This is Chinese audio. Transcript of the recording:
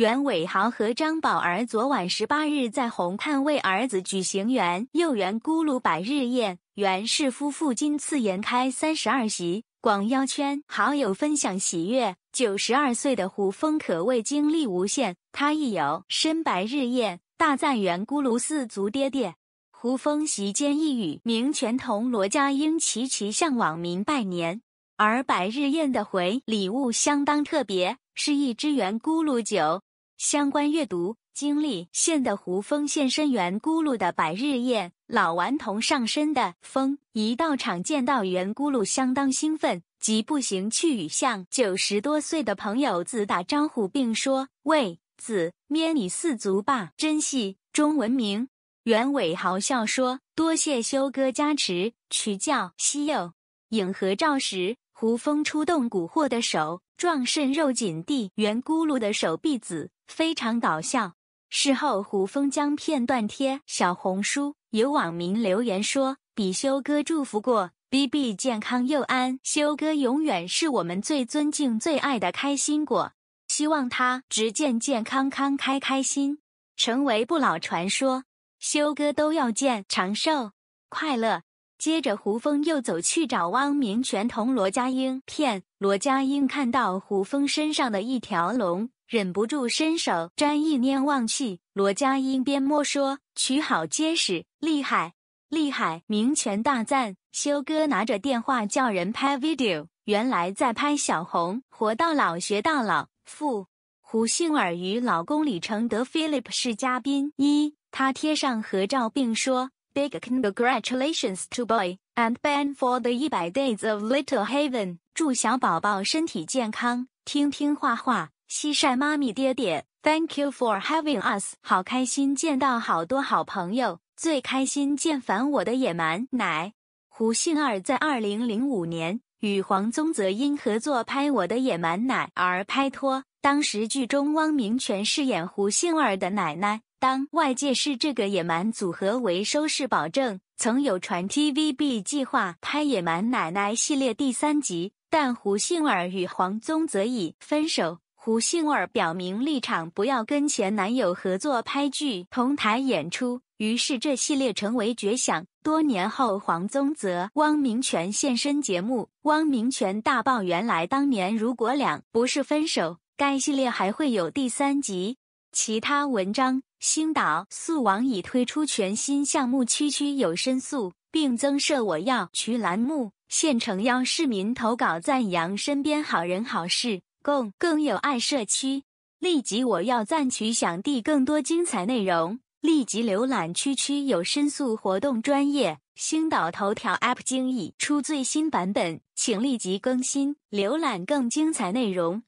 袁伟豪和张宝儿昨晚十八日在红磡为儿子举行元幼圆咕噜百日宴，袁氏夫妇今次延开三十二席，广邀圈好友分享喜悦。九十二岁的胡峰可谓精力无限，他亦有身白日宴，大赞袁咕噜四足爹爹。胡峰席间一语，名全同罗家英齐齐向网民拜年，而百日宴的回礼物相当特别，是一支圆咕噜酒。相关阅读经历：现的胡风现身圆咕噜的百日宴，老顽童上身的风一到场见到圆咕噜相当兴奋，急步行去与向九十多岁的朋友子打招呼，并说：“喂，子咩你四足吧，真系。”中文名袁伟豪笑说：“多谢修哥加持，曲教西柚影合照时。”胡峰出动蛊惑的手，壮肾肉紧地圆咕噜的手臂子，非常搞笑。事后胡峰将片段贴小红书，有网民留言说：“比修哥祝福过，bb 健康又安，修哥永远是我们最尊敬、最爱的开心果，希望他只健健康康、开开心，成为不老传说。修哥都要健长寿、快乐。”接着，胡枫又走去找汪明荃同罗家英骗罗家英看到胡枫身上的一条龙，忍不住伸手沾一拈望气。罗家英边摸说：“取好结实，厉害，厉害！”明荃大赞。修哥拿着电话叫人拍 video，原来在拍小红。活到老学到老。父胡杏儿与老公李承德 Philip 是嘉宾一，他贴上合照并说。Big congratulations to boy and Ben for the 100 days of Little Haven！祝小宝宝身体健康，听听话话，吸晒妈咪爹爹。Thank you for having us！好开心见到好多好朋友，最开心见烦我的野蛮奶。胡杏儿在2005年与黄宗泽因合作拍《我的野蛮奶》而拍拖，当时剧中汪明荃饰演胡杏儿的奶奶。当外界视这个野蛮组合为收视保证，曾有传 TVB 计划拍《野蛮奶奶》系列第三集，但胡杏儿与黄宗泽已分手。胡杏儿表明立场，不要跟前男友合作拍剧同台演出。于是这系列成为绝响。多年后，黄宗泽、汪明荃现身节目，汪明荃大爆原来当年如果两不是分手，该系列还会有第三集。其他文章：星岛素网已推出全新项目“区区有申诉”，并增设“我要渠”栏目，现诚邀市民投稿赞扬身边好人好事，共更有爱社区。立即“我要赞取”，想递更多精彩内容。立即浏览“区区有申诉”活动。专业星岛头条 App 精益出最新版本，请立即更新，浏览更精彩内容。